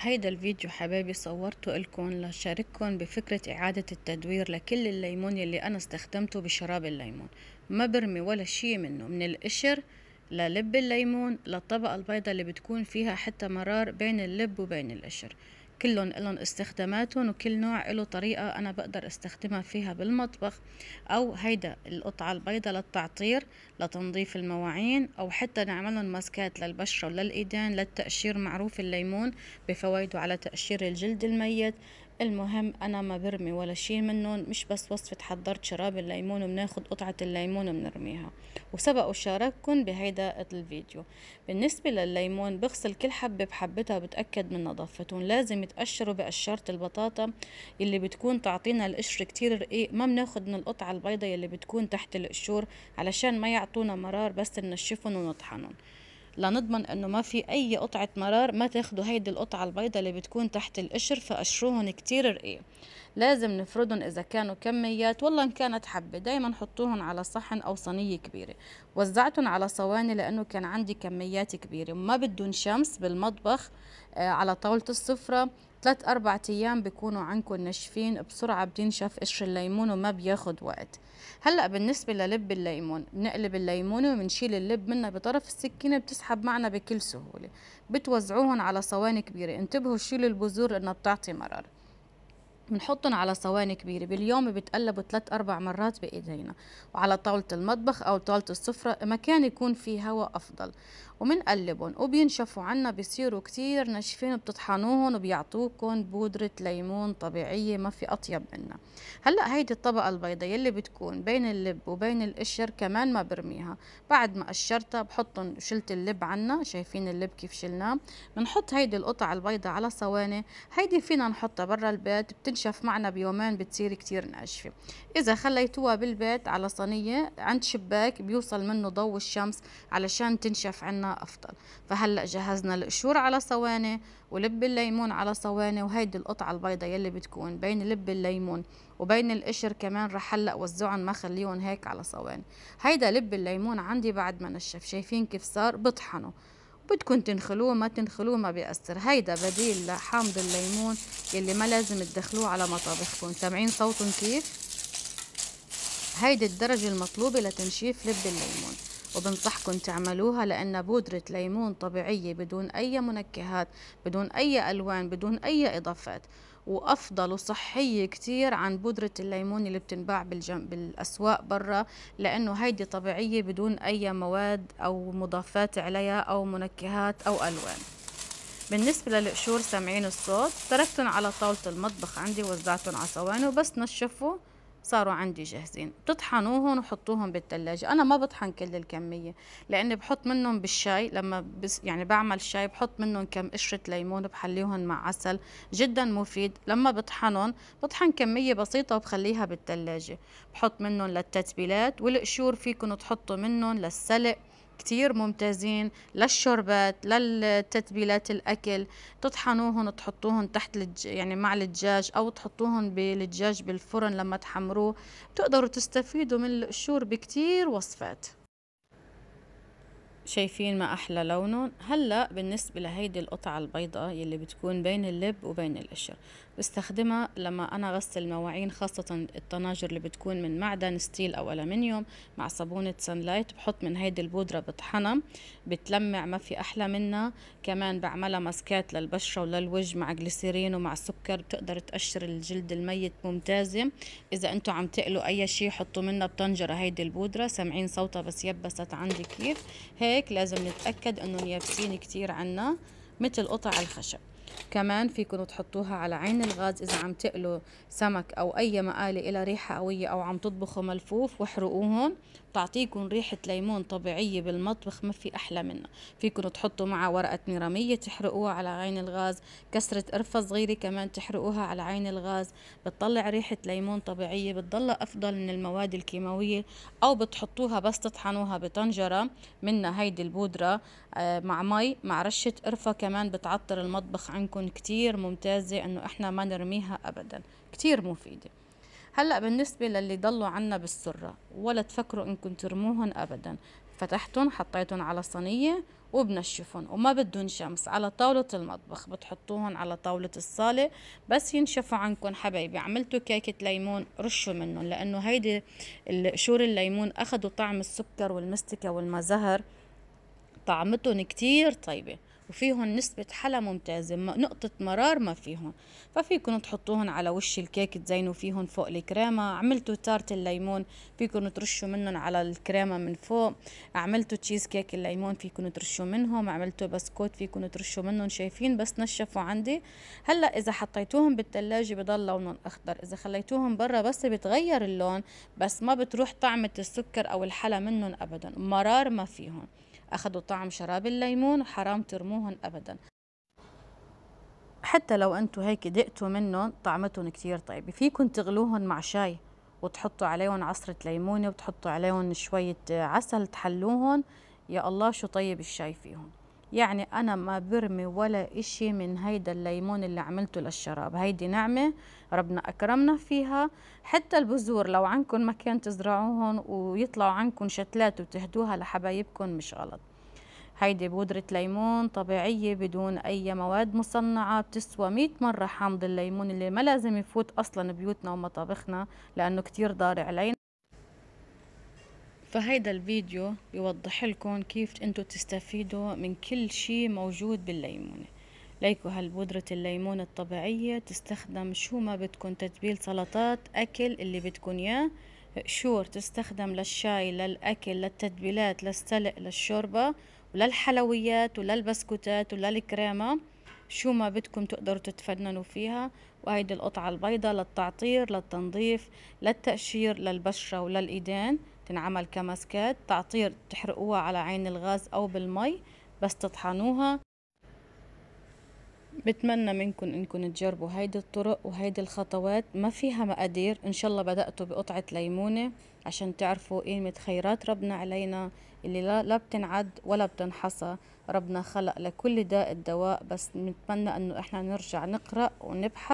هيدا الفيديو حبايبي صورته لكم لشارككم بفكرة إعادة التدوير لكل الليمون اللي أنا استخدمته بشراب الليمون ما برمي ولا شي منه من القشر للب الليمون للطبقة البيضة اللي بتكون فيها حتى مرار بين اللب وبين القشر كلهم لهم استخداماتهم وكل نوع له طريقة أنا بقدر استخدمها فيها بالمطبخ أو هيدا القطعة البيضة للتعطير لتنظيف المواعين أو حتى نعملهم ماسكات للبشرة وللإيدين للتقشير معروف الليمون بفوايده على تقشير الجلد الميت المهم انا ما برمي ولا شي منهم مش بس وصفة حضرت شراب الليمون بناخد قطعة الليمون بنرميها وسبق وشارككم بهيدا الفيديو بالنسبة للليمون بغسل كل حبة بحبتها بتأكد من نظافتهم لازم يتقشروا بقشرة البطاطا اللي بتكون تعطينا القشر كتير رقيق ما بناخد من القطعة البيضة اللي بتكون تحت القشور علشان ما يعطونا مرار بس ننشفهم ونطحنهم لنضمن انه ما في اي قطعه مرار ما تاخدوا هيدي القطعه البيضاء اللي بتكون تحت القشر فقشروهم كتير رقيق لازم نفردهم اذا كانوا كميات والله ان كانت حبه دايما حطوهم على صحن او صينيه كبيره وزعتهم على صواني لانه كان عندي كميات كبيره وما بدهم شمس بالمطبخ آه، على طاولة السفرة ثلاث أربع أيام بيكونوا عندكم ناشفين بسرعة بتنشف قشر الليمون وما بياخد وقت هلأ بالنسبة للب الليمون بنقلب الليمونة وبنشيل اللب منها بطرف السكينة بتسحب معنا بكل سهولة بتوزعوهم على صواني كبيرة انتبهوا شيلوا البذور لأنها بتعطي مرار بنحطهم على صواني كبيرة باليوم بتقلبوا ثلاث أربع مرات بإيدينا وعلى طاولة المطبخ أو طاولة السفرة مكان يكون فيه هواء أفضل ومنقلبهم وبينشفوا عنا بيصيروا كتير ناشفين بتطحنوهم وبيعطوكم بودرة ليمون طبيعية ما في أطيب منها هلأ هيدي الطبقة البيضاء يلي بتكون بين اللب وبين القشر كمان ما برميها بعد ما قشرتها بحطهم شلت اللب عنا شايفين اللب كيف شلناه بنحط هيدي القطع البيضاء على صواني هيدي فينا نحطها برا البيت بتنشف معنا بيومين بتصير كتير ناشفة إذا خليتوها بالبيت على صينية عند شباك بيوصل منه ضوء الشمس علشان تنشف عنا أفضل فهلأ جهزنا القشور على صواني ولب الليمون على صواني وهيدي القطعة البيضة يلي بتكون بين لب الليمون وبين القشر كمان رح هلأ وزعهم ما خليهم هيك على صواني هيدا لب الليمون عندي بعد ما نشف شايفين كيف صار بطحنه بدكم تنخلوه ما تنخلوه ما بيأثر هيدا بديل لحامض الليمون يلي ما لازم تدخلوه على مطابخكم سامعين صوتهم كيف هيدي الدرجة المطلوبة لتنشيف لب الليمون وبنصحكم تعملوها لأن بودرة ليمون طبيعية بدون أي منكهات بدون أي ألوان بدون أي إضافات وافضل وصحيه كتير عن بودره الليمون اللي بتنباع بالجم... بالاسواق برا لانه هيدي طبيعيه بدون اي مواد او مضافات عليها او منكهات او الوان بالنسبه للقشور سامعين الصوت تركتهم على طاوله المطبخ عندي وزعتهم على صواني وبس نشفوا صاروا عندي جاهزين بتطحنوهم وحطوهم بالثلاجة أنا ما بطحن كل الكمية لأني بحط منهم بالشاي لما بس يعني بعمل شاي بحط منهم كم قشرة ليمون بحليهم مع عسل جدا مفيد لما بطحنهم بطحن كمية بسيطة وبخليها بالثلاجة بحط منهم للتتبيلات والقشور فيكم تحطوا منهم للسلق كتير ممتازين للشربات للتتبيلات الاكل تطحنوهم وتحطوهم تحت الج... يعني مع الدجاج او تحطوهم بالدجاج بالفرن لما تحمروه بتقدروا تستفيدوا من القشور بكتير وصفات شايفين ما احلى لونهم هلا بالنسبه لهيدي القطعه البيضاء يلي بتكون بين اللب وبين القشر بستخدمها لما أنا غسل مواعين خاصة الطناجر اللي بتكون من معدن ستيل أو ألمنيوم مع صابونة لايت بحط من هيدي البودرة بطحنها بتلمع ما في أحلى منها كمان بعملها ماسكات للبشرة وللوجه مع جليسيرين ومع سكر بتقدر تقشر الجلد الميت ممتازة إذا انتو عم تقلوا أي شي حطوا منها بطنجرة هيدي البودرة سامعين صوتها بس يبست عندي كيف هيك لازم نتأكد أنهم يابسين كتير عنا مثل قطع الخشب كمان فيكم تحطوها على عين الغاز إذا عم تقلوا سمك أو أي مقالة إلى ريحة قوية أو عم تطبخوا ملفوف واحرقوهم بتعطيكم ريحة ليمون طبيعية بالمطبخ ما في أحلى منها فيكم تحطوا معها ورقة نيرامية تحرقوها على عين الغاز كسرة قرفة صغيرة كمان تحرقوها على عين الغاز بتطلع ريحة ليمون طبيعية بتضلها أفضل من المواد الكيماوية أو بتحطوها بس تطحنوها بطنجرة منها هيدي البودرة آه، مع مي مع رشة قرفة كمان بتعطر المطبخ عن نكون كتير ممتازة انه احنا ما نرميها ابدا كتير مفيدة هلأ بالنسبة للي ضلوا عنا بالسرة ولا تفكروا انكم ترموهم ابدا فتحتهم حطيتهم على صينية وبنشفهم وما بدهم شمس على طاولة المطبخ بتحطوهم على طاولة الصالة بس ينشفوا عنكم حبايبي عملتوا كيكة ليمون رشوا منهم لأنه هيدي شور الليمون أخدوا طعم السكر والمستكة والمزهر طعمتهم كتير طيبة وفيهم نسبة حلا ممتازة نقطة مرار ما فيهم ففيكم تحطوهم على وش الكيك تزينوا فيهم فوق الكريمة عملتوا تارت الليمون فيكم ترشوا منهم على الكريمة من فوق عملتوا تشيز كيك الليمون فيكم ترشوا منهم عملتوا بسكوت فيكم ترشوا منهم شايفين بس نشفوا عندي هلا اذا حطيتوهم بالثلاجة بضل لونهم اخضر اذا خليتوهم برا بس بتغير اللون بس ما بتروح طعمة السكر او الحلا منهم ابدا مرار ما فيهم أخذوا طعم شراب الليمون وحرام ترموهن أبدا حتى لو أنتوا هيك دقتوا منهم طعمتهم كتير طيبة فيكن تغلوهن مع شاي وتحطوا عليهم عصرة ليمونة وتحطوا عليهم شوية عسل تحلوهن يا الله شو طيب الشاي فيهم يعني انا ما برمي ولا اشي من هيدا الليمون اللي عملته للشراب هيدي نعمة ربنا اكرمنا فيها حتى البذور لو عندكم مكان تزرعوهن ويطلعوا عندكم شتلات وتهدوها لحبايبكم مش غلط هيدي بودرة ليمون طبيعية بدون أي مواد مصنعة بتسوى مئة مرة حامض الليمون اللي ما لازم يفوت أصلا بيوتنا ومطابخنا لأنه كتير ضار علينا فهيدا الفيديو بيوضح لكم كيف انتو تستفيدوا من كل شي موجود بالليمونة ليكو هالبودرة الليمون الطبيعية تستخدم شو ما بدكن تتبيل سلطات أكل اللي بدكن ياه قشور تستخدم للشاي للأكل للتتبيلات للسلق للشوربة وللحلويات وللبسكوتات وللكريمة شو ما بدكم تقدروا تتفننوا فيها وهيدي القطعة البيضة للتعطير للتنظيف للتقشير للبشرة وللإيدين تنعمل كماسكات تعطير تحرقوها على عين الغاز أو بالمي بس تطحنوها بتمنى منكم انكم تجربوا هيدي الطرق وهيدي الخطوات ما فيها مقادير ان شاء الله بدأتوا بقطعة ليمونة عشان تعرفوا قيمة خيرات ربنا علينا اللي لا, لا بتنعد ولا بتنحصى ربنا خلق لكل داء الدواء بس نتمنى انه احنا نرجع نقرأ ونبحث